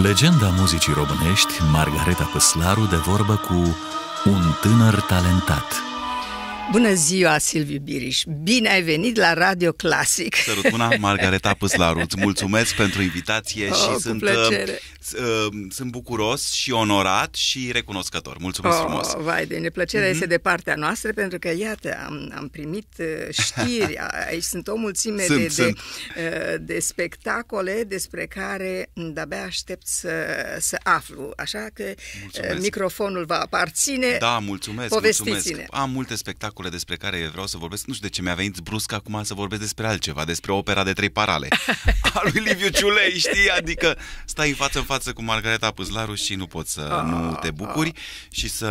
Legenda muzicii românești, Margareta Păslaru, de vorbă cu un tânăr talentat – Bună ziua, Silviu Biriș! Bine ai venit la Radio Classic! Sărut mâna, Margareta Păslaru! Îți mulțumesc pentru invitație oh, și sunt, plăcere. uh, um, sunt bucuros și onorat și recunoscător. Mulțumesc oh, frumos! Vai de neplăcerea mm-hmm. este de partea noastră pentru că, iată, am, am primit uh, știri, aici sunt o mulțime sunt, de, sunt. De, uh, de spectacole despre care de-abia aștept să, să aflu. Așa că uh, mulțumesc. microfonul va aparține. Da, mulțumesc! Povestiți-ne! Mulțumesc. Am multe spectacole spectacole despre care vreau să vorbesc. Nu știu de ce mi-a venit brusc acum să vorbesc despre altceva, despre opera de trei parale a lui Liviu Ciulei, știi? Adică stai în față în față cu Margareta Puzlaru și nu poți să a, nu te bucuri a. și să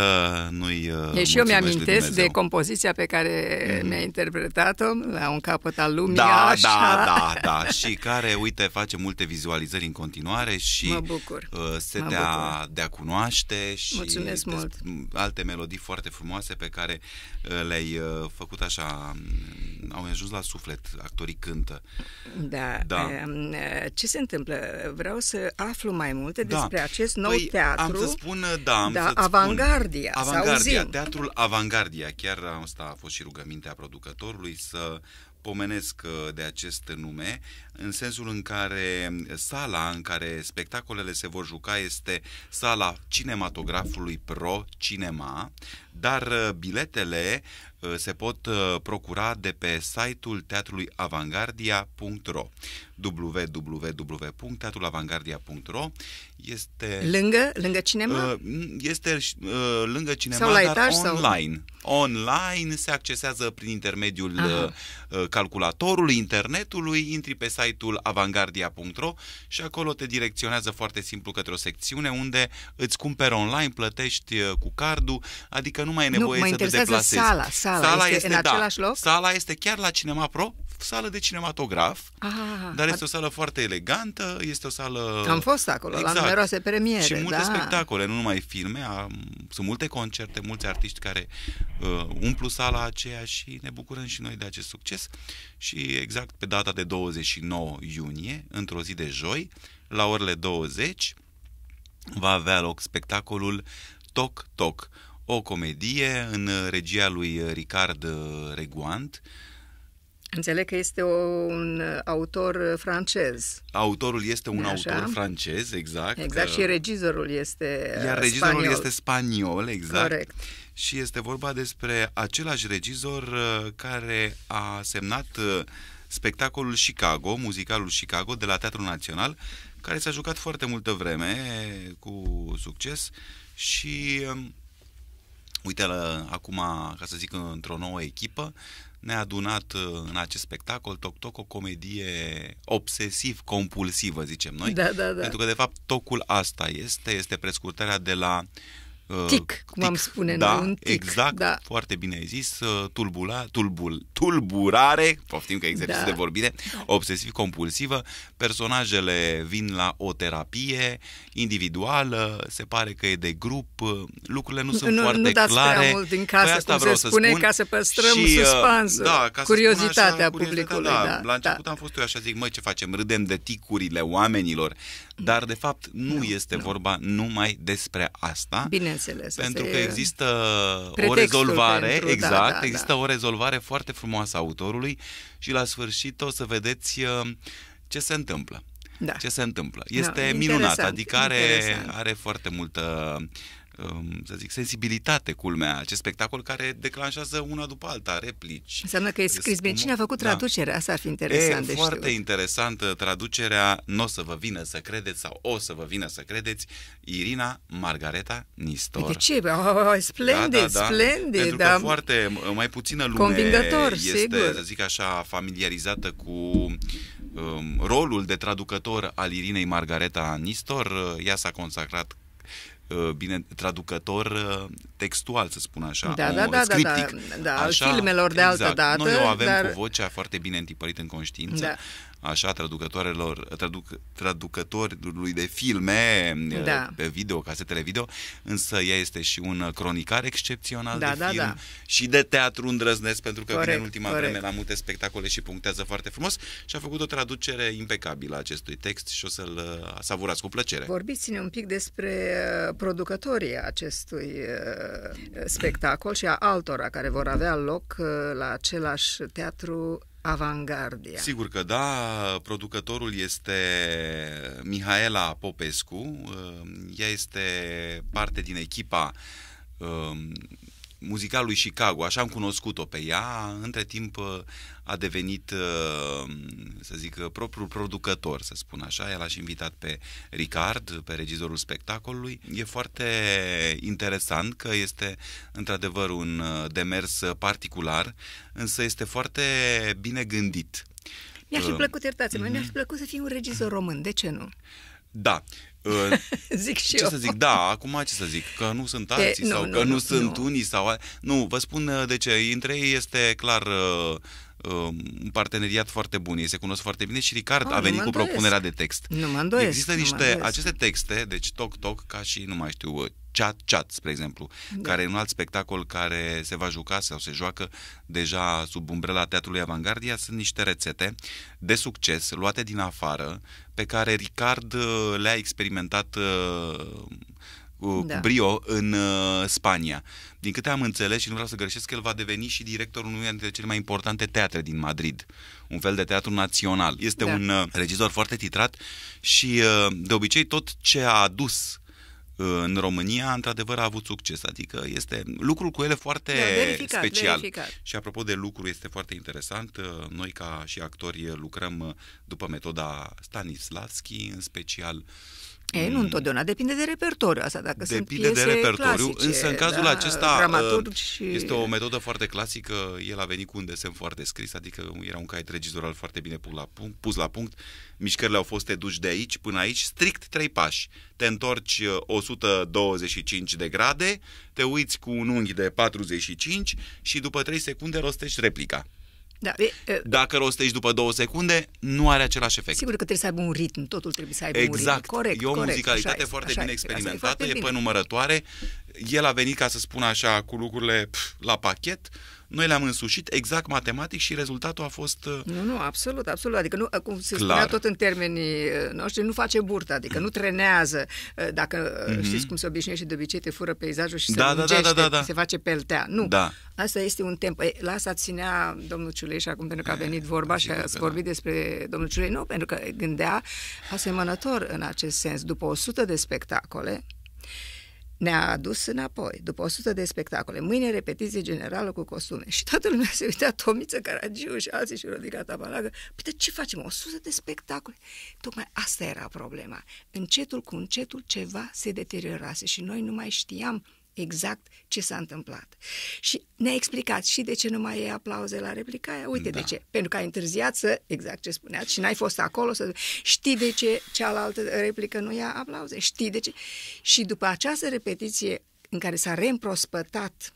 nu-i Deci eu mi-amintesc de compoziția pe care mm. mi-a interpretat-o la un capăt al lumii. Da, așa. da, da, da. Și care, uite, face multe vizualizări în continuare și mă bucur. Uh, se mă dea bucur. de a cunoaște și Mulțumesc mult. alte melodii foarte frumoase pe care uh, le-ai uh, făcut așa, mm, au ajuns la suflet, actorii cântă. Da. da. Um, uh, ce se întâmplă? Vreau să aflu mai multe da. despre acest nou păi, teatru. Am să spun, uh, da, am da, să Avangardia. Spun. Avangardia, teatrul Avangardia. Chiar asta a fost și rugămintea producătorului să pomenesc de acest nume, în sensul în care um, sala în care spectacolele se vor juca este sala cinematografului Pro Cinema, dar uh, biletele uh, se pot uh, procura de pe site-ul teatrului avangardia.ro www.teatrulavangardia.ro este lângă lângă cinema? Este lângă cinema, sau la dar etaj, online. Sau... Online se accesează prin intermediul Aha. calculatorului, internetului, intri pe site-ul avangardia.ro și acolo te direcționează foarte simplu către o secțiune unde îți cumperi online, plătești cu cardul, adică că nu mai e nevoie nu, să te deplasezi. Sala, sala, sala este, este în da, același loc? Sala este chiar la Cinema Pro, sală de cinematograf, ah, dar este o sală foarte elegantă, este o sală... Am fost acolo, exact. la numeroase premiere. Și multe da. spectacole, nu numai filme, am, sunt multe concerte, mulți artiști care uh, umplu sala aceea și ne bucurăm și noi de acest succes. Și exact pe data de 29 iunie, într-o zi de joi, la orele 20, va avea loc spectacolul Toc Toc, o comedie în uh, regia lui uh, Ricard uh, Reguant. Înțeleg că este o, un autor francez. Autorul este un Așa? autor francez, exact. Exact, și regizorul este Iar regizorul spaniol. este spaniol, exact. Corect. Și este vorba despre același regizor care a semnat spectacolul Chicago, muzicalul Chicago de la Teatrul Național, care s-a jucat foarte multă vreme cu succes și um, Uite, acum, ca să zic, într-o nouă echipă, ne-a adunat uh, în acest spectacol Toc Toc o comedie obsesiv-compulsivă, zicem noi. Da, da, da. Pentru că, de fapt, tocul asta este, este prescurtarea de la tic, uh, tic, cum am spune da, noi, un tic. Exact, da. foarte bine ai zis, uh, tulbula, tulbul, tulburare, poftim că exercițiu da. de vorbire, obsesiv-compulsivă, personajele vin la o terapie individuală, se pare că e de grup, uh, lucrurile nu, nu sunt nu, foarte nu clare. Nu mult din păi casă, păi asta cum vreau se spune, spun. ca să păstrăm și, suspansul, da, ca curiozitatea așa, publicului. Da, da, la da. început da. am fost eu așa, zic, măi, ce facem, râdem de ticurile oamenilor, dar de fapt nu, nu este nu. vorba numai despre asta. Bineînțeles. Pentru că există o rezolvare, pentru, da, exact, da, da, există da. o rezolvare foarte frumoasă a autorului și la sfârșit o să vedeți uh, ce se întâmplă. Da. Ce se întâmplă. Da, este da, minunat, adică are, are foarte multă uh, Um, să zic, sensibilitate, culmea, acest spectacol care declanșează una după alta replici. Înseamnă că e scris bine. Cine a făcut da. traducerea? Da. Asta ar fi interesant e, foarte știu. interesantă traducerea, nu o să vă vină să credeți sau o să vă vină să credeți, Irina Margareta Nistor. Păi de ce? Oh, splendid, da, da, da. splendid. Pentru da. că foarte, mai puțină lume Convingător, este, sigur. să zic așa, familiarizată cu um, rolul de traducător al Irinei Margareta Nistor. Ea s-a consacrat Uh, bine traducător uh, textual, să spun așa, da, da, da, scriptic. Da, da, da, așa, filmelor de exact. altă dată. Noi o avem dar... cu vocea foarte bine întipărită în conștiință. Da așa, traducătoarelor, traduc, traducătorului de filme da. Eh, pe video, casetele video, însă ea este și un cronicar excepțional da, de da, film da. și de teatru îndrăznesc, pentru că corect, vine în ultima corect. vreme la multe spectacole și punctează foarte frumos și a făcut o traducere impecabilă a acestui text și o să-l savurați cu plăcere. Vorbiți-ne un pic despre eh, producătorii acestui eh, spectacol și a altora care vor avea loc la același teatru Avangardia. Sigur că da, producătorul este Mihaela Popescu, ă, ea este parte din echipa ă, muzicalului Chicago, așa am cunoscut-o pe ea, între timp uh, a devenit, uh, să zic, uh, propriul producător, să spun așa. El a și invitat pe Ricard, pe regizorul spectacolului. E foarte interesant că este într-adevăr un demers particular, însă este foarte bine gândit. Mi-ar fi plăcut, iertați-mă, mm-hmm. mi-ar mhm. fi plăcut să fiu un regizor român, de ce nu? Da, Uh, zic și ce eu. să zic? Da, acum ce să zic? Că nu sunt alții e, sau nu, că nu, nu sunt nu. unii sau... Nu, vă spun uh, de ce. Între ei este clar uh, Um, un parteneriat foarte bun. Ei se cunosc foarte bine și Ricard oh, a venit cu propunerea de text. Nu mă îndoiesc. Există niște aceste texte, deci toc toc ca și nu mai știu uh, Chat Chat, spre exemplu, da. care e un alt spectacol care se va juca sau se joacă deja sub umbrela Teatrului Avangardia, sunt niște rețete de succes luate din afară pe care Ricard uh, le-a experimentat uh, cu da. brio în uh, Spania. Din câte am înțeles și nu vreau să greșesc, el va deveni și directorul unui dintre cele mai importante teatre din Madrid, un fel de teatru național. Este da. un uh, regizor foarte titrat și uh, de obicei tot ce a adus uh, în România, într-adevăr, a avut succes. Adică este lucrul cu ele foarte da, verificat, special. Verificat. Și apropo de lucru, este foarte interesant. Uh, noi, ca și actori, lucrăm uh, după metoda Stanislavski, în special uh, ei, nu mm. întotdeauna, depinde de repertoriu asta, dacă depinde sunt Depinde de repertoriu, clasice, însă în cazul da, acesta uh, dramaturgi... este o metodă foarte clasică, el a venit cu un desen foarte scris, adică era un caiet regizoral foarte bine pus la punct, pus la punct. mișcările au fost eduși de aici până aici, strict trei pași. Te întorci 125 uh, de grade, te uiți cu un unghi de 45 și după 3 secunde rostești replica. Da. Dacă rostești după două secunde, nu are același efect. Sigur că trebuie să aibă un ritm, totul trebuie să aibă exact. un ritm. Exact. Corect, E o muzicalitate așa foarte așa bine experimentată, e, e pe numărătoare. El a venit, ca să spun așa, cu lucrurile pf, la pachet. Noi le-am însușit exact matematic și rezultatul a fost... Nu, nu, absolut, absolut. Adică, nu, cum se clar. spunea tot în termenii noștri, nu face burtă, adică nu trenează. Dacă mm-hmm. știți cum se obișnuiește de obicei, te fură peizajul și da, se da, da, da, da, da. se face peltea. Nu. Da. Asta este un temp. Lasă, ținea domnul Ciuleș acum, pentru că a venit vorba e, și a vorbit da. despre domnul Ciuleș. Nu, pentru că gândea asemănător în acest sens. După 100 de spectacole, ne-a adus înapoi, după 100 de spectacole. Mâine repetiție generală cu costume. Și toată lumea se uita, Tomiță Caragiu și alții și Rodica Tabalagă. Păi, ce facem? 100 de spectacole? Tocmai asta era problema. Încetul cu încetul ceva se deteriorase și noi nu mai știam exact ce s-a întâmplat. Și ne-a explicat și de ce nu mai e aplauze la replica aia. Uite da. de ce. Pentru că ai întârziat să, exact ce spuneați, și n-ai fost acolo să știi de ce cealaltă replică nu ia aplauze, știi de ce. Și după această repetiție în care s-a reîmprospătat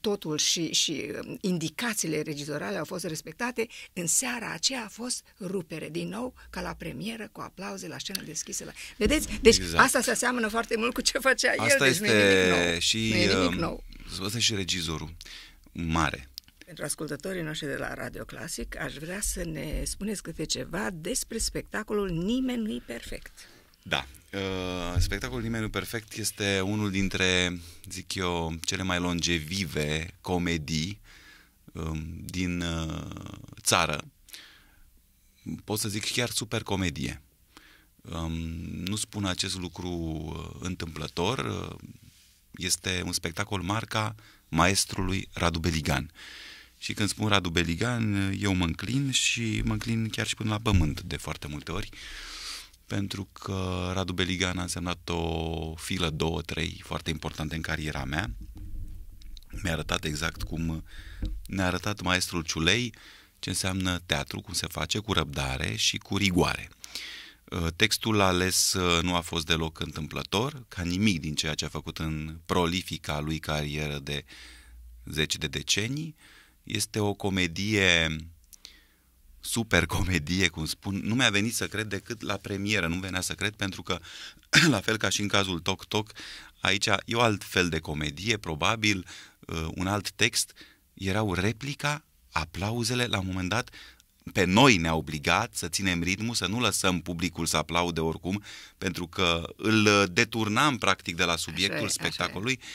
totul și, și um, indicațiile regizorale au fost respectate, în seara aceea a fost rupere, din nou, ca la premieră, cu aplauze, la scenă deschisă. La... Vedeți? Deci exact. asta se aseamănă foarte mult cu ce facea. asta el, este deci nu e nimic nou. Și, nu um, nou. și regizorul mare. Pentru ascultătorii noștri de la Radio Clasic, aș vrea să ne spuneți câte ceva despre spectacolul Nimeni nu-i perfect. Da, Uh, spectacolul Nimeni Perfect este unul dintre, zic eu, cele mai longevive comedii um, din uh, țară. Pot să zic chiar super comedie. Um, nu spun acest lucru uh, întâmplător. Este un spectacol marca maestrului Radu Beligan. Și când spun Radu Beligan, eu mă înclin și mă înclin chiar și până la pământ de foarte multe ori. Uh, pentru că Radu Beligan a însemnat o filă, două, trei foarte importante în cariera mea. Mi-a arătat exact cum ne-a arătat maestrul Ciulei ce înseamnă teatru, cum se face, cu răbdare și cu rigoare. Uh, textul ales uh, nu a fost deloc întâmplător, ca nimic din ceea ce a făcut în prolifica lui carieră de zeci de decenii. Este o comedie super comedie, cum spun, nu mi-a venit să cred decât la premieră, nu venea să cred pentru că, la fel ca și în cazul Toc Toc, aici e o alt fel de comedie, probabil uh, un alt text, erau replica, aplauzele, la un moment dat pe noi ne-a obligat să ținem ritmul, să nu lăsăm publicul să aplaude oricum, pentru că îl uh, deturnam practic de la subiectul așa spectacolului. Așa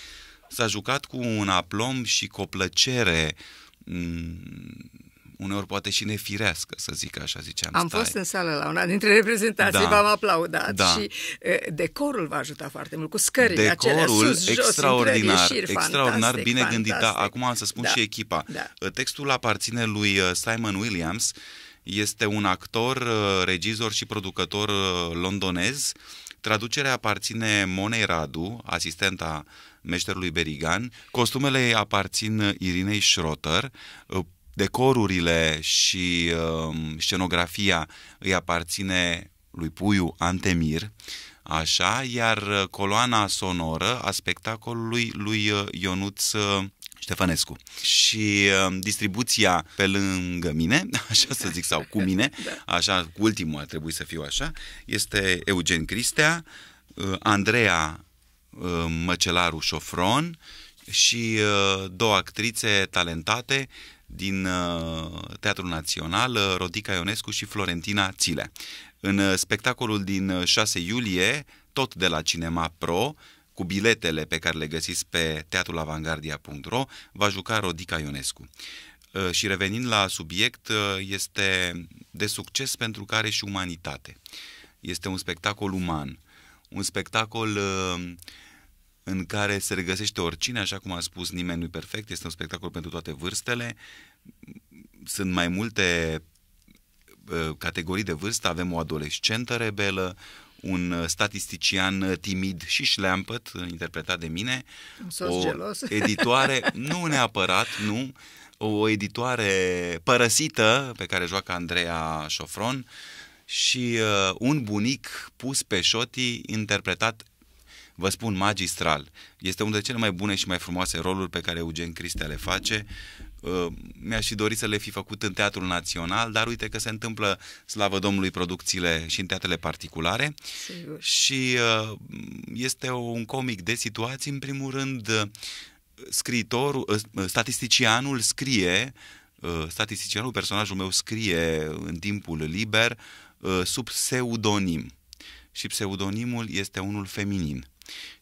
S-a jucat cu un aplom și cu o plăcere mm, uneori poate și nefirească, să zic așa, ziceam. Am stai. fost în sală la una dintre reprezentații, da. v-am aplaudat da. și decorul decorul va ajuta foarte mult, cu scările decorul acelea sus, jos, extraordinar, jos, extraordinar, bine fantastic. gândit. Da, acum am să spun da. și echipa. Da. Textul aparține lui Simon Williams, este un actor, regizor și producător londonez. Traducerea aparține Monei Radu, asistenta meșterului Berigan. Costumele aparțin Irinei Schrotter. Decorurile și uh, scenografia îi aparține lui Puiu Antemir, așa, iar uh, coloana sonoră a spectacolului lui uh, Ionuț uh, Ștefănescu. Și uh, distribuția pe lângă mine, așa să zic, sau cu mine, da. așa, cu ultimul ar trebui să fiu așa, este Eugen Cristea, uh, Andreea uh, Măcelaru Șofron și două actrițe talentate, din uh, Teatrul Național, uh, Rodica Ionescu și Florentina Țile. În uh, spectacolul din 6 iulie, tot de la Cinema Pro, cu biletele pe care le găsiți pe teatrulavangardia.ro, va juca Rodica Ionescu. Și revenind la subiect, este de succes pentru că are și umanitate. Este un spectacol uman, un spectacol uh, în care se regăsește oricine, așa cum a spus, nimeni nu e perfect, este un spectacol pentru toate vârstele. Sunt mai multe categorii de vârstă, avem o adolescentă rebelă, un uh, statistician uh, timid și șleampăt, uh, interpretat de mine, o gelos. editoare, nu neapărat, nu, o editoare părăsită pe care joacă Andreea Șofron și uh, un bunic pus pe șotii interpretat Vă spun, magistral. Este unul dintre cele mai bune și mai frumoase roluri pe care Eugen Cristea le face. Uh, mi-aș fi dorit să le fi făcut în Teatrul Național, dar uite că se întâmplă, slavă Domnului, producțiile și în teatrele particulare. Sigur. Și uh, este un comic de situații, în primul rând, uh, scriitorul, statisticianul scrie, statisticianul, personajul meu scrie în timpul liber sub pseudonim. Și pseudonimul este unul feminin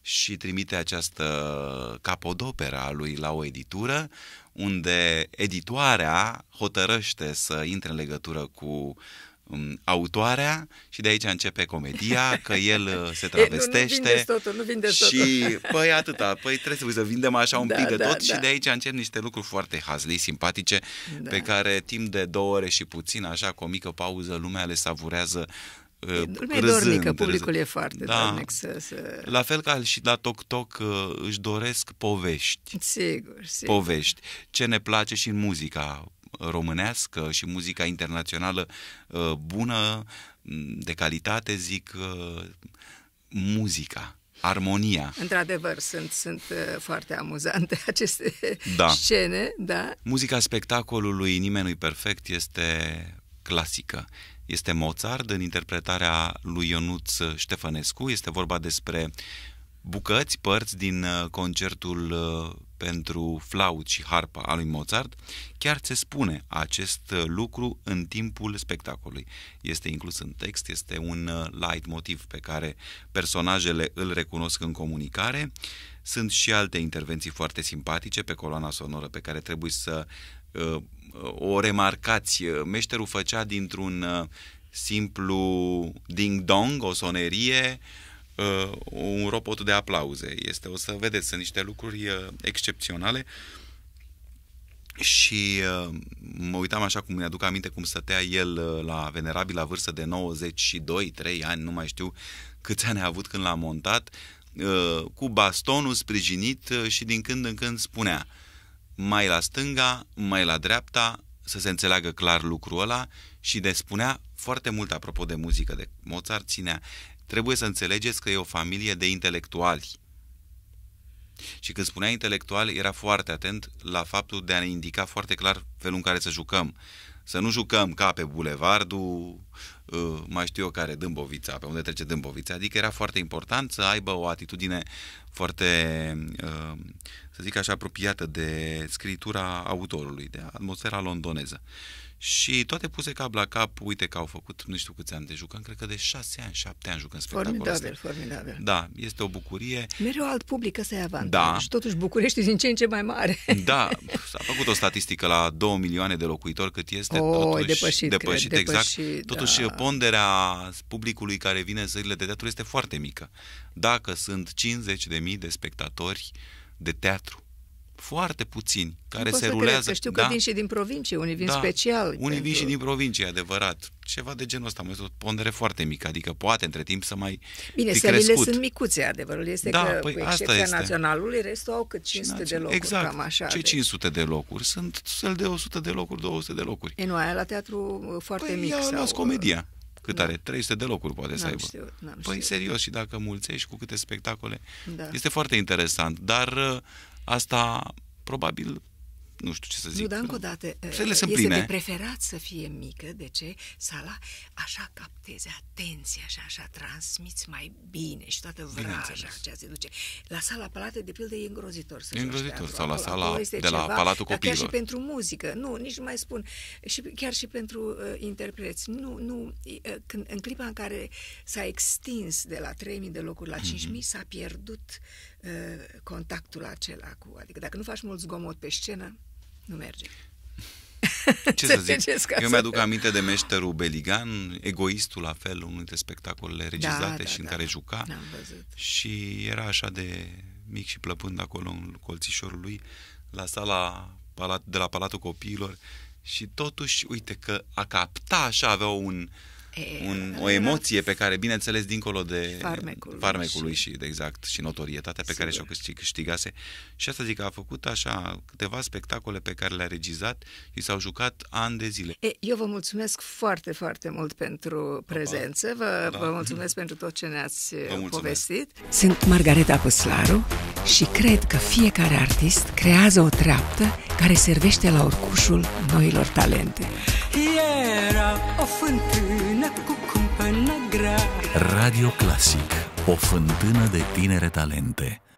și trimite această capodoperă a lui la o editură, unde editoarea hotărăște să intre în legătură cu um, autoarea și de aici începe comedia, că el uh, se travestește. E, nu, nu totul, nu totul. Și, păi, atâta, păi trebuie să vindem așa un da, pic de da, tot da. și de aici încep niște lucruri foarte hazli, simpatice, da. pe care timp de două ore și puțin, așa, cu o mică pauză, lumea le savurează Lumea dornică, râzând. publicul e foarte da. dornic să, să... La fel ca și la Toc Toc uh, își doresc povești. Sigur, sigur. Povești. Ce ne place și în muzica românească și muzica internațională uh, bună, mm, de calitate, zic, uh, muzica armonia. Într-adevăr, sunt, sunt foarte amuzante aceste da. scene. Da. Muzica spectacolului Nimeni nu perfect este clasică este Mozart în interpretarea lui Ionuț Ștefănescu. Este vorba despre bucăți, părți din uh, concertul uh, pentru flaut și harpa a lui Mozart, chiar se spune acest uh, lucru în timpul spectacolului. Este inclus în text, este un light motiv pe care personajele îl recunosc în comunicare. Sunt și alte intervenții foarte simpatice pe coloana sonoră pe care trebuie să o remarcați, meșterul făcea dintr-un uh, simplu ding-dong, o sonerie, uh, un robot de aplauze. Este, o să vedeți, sunt niște lucruri uh, excepționale și mă uitam așa cum mi-aduc aminte cum stătea el la venerabila vârstă de 92, 3 ani, nu mai știu câți ani a avut când l-a montat, cu bastonul sprijinit și din când în când spunea mai la stânga, mai la dreapta, să se înțeleagă clar lucrul ăla și de spunea foarte mult apropo de muzică de Mozart, ținea, trebuie să înțelegeți că e o familie de intelectuali. Și când spunea intelectual, era foarte atent la faptul de a ne indica foarte clar felul în care să jucăm. Să nu jucăm ca pe bulevardul Uh, mai știu eu care, Dâmbovița, pe unde trece Dâmbovița, adică era foarte important să aibă o atitudine foarte, uh, să zic așa, apropiată de scritura autorului, de atmosfera londoneză. Și toate puse cap la cap, uite că au făcut nu știu câți ani de jucăm, cred că de șase ani, șapte ani jucăm spectacolul Formidabil, ăsta. formidabil. Da, este o bucurie. Mereu alt public să se avantaj. Da. Și totuși București din ce în ce mai mare. Da, s-a făcut o statistică la 2 milioane de locuitori cât este, o, totuși depășit, depășit, cred, exact. Depășit, totuși da ponderea publicului care vine în zările de teatru este foarte mică. Dacă sunt 50.000 de spectatori de teatru foarte puțini care se rulează. Cred, știu că da? vin și din provincie, unii vin da, special. Unii pentru... vin și din provincie, adevărat. Ceva de genul ăsta, mai o pondere foarte mică, adică poate între timp să mai Bine, sălile sunt micuțe, adevărul este da, că păi, cu asta este. naționalului, restul au cât 500 de locuri, exact. cam așa. Ce de... Deci- 500 de locuri? Sunt cel de 100 de locuri, 200 de locuri. E nu, aia la teatru uh, foarte păi, mic. Păi sau... comedia. Uh, cât da. are? 300 de locuri poate să aibă. Știut, păi știut. serios, și dacă mulțești cu câte spectacole, da. este foarte interesant. Dar uh, Asta probabil nu știu ce să zic. Nu, dar încă o dată, uh, sunt este pline. de preferat să fie mică, de ce? Sala așa capteze atenția și așa transmiți mai bine și toată vraja ce se duce. La sala palată, de pildă, e îngrozitor. Să e îngrozitor, sau la sala acolo de ceva, la Palatul Copiilor. Dar chiar și pentru muzică, nu, nici nu mai spun, și chiar și pentru uh, interpreți. Nu, nu, uh, când, în clipa în care s-a extins de la 3.000 de locuri la 5.000, mm-hmm. s-a pierdut uh, contactul acela cu, adică dacă nu faci mult zgomot pe scenă, nu merge. Ce să zic? Eu mi-aduc aminte de meșterul Beligan, egoistul la fel, unul dintre spectacolele da, regizate da, și da, în care juca. Și era așa de mic și plăpând acolo în colțișorul lui, la sala de la Palatul Copiilor și totuși, uite că a capta așa, avea un, uh, un, o da. emoție pe care, bineînțeles, dincolo de farmecul, farmecului și, și de exact, și notorietatea pe sigur. care și-o câștigase. Și asta zic a făcut așa câteva spectacole pe care le-a regizat și s-au jucat ani de zile. E, eu vă mulțumesc foarte, foarte mult pentru prezență, vă, da. vă mulțumesc pentru tot ce ne-ați uh, povestit. Sunt Margareta Păslaru și cred că fiecare artist creează o treaptă care servește la orcușul noilor talente. Era o fântână Radio Classic. O fântână de tinere talente.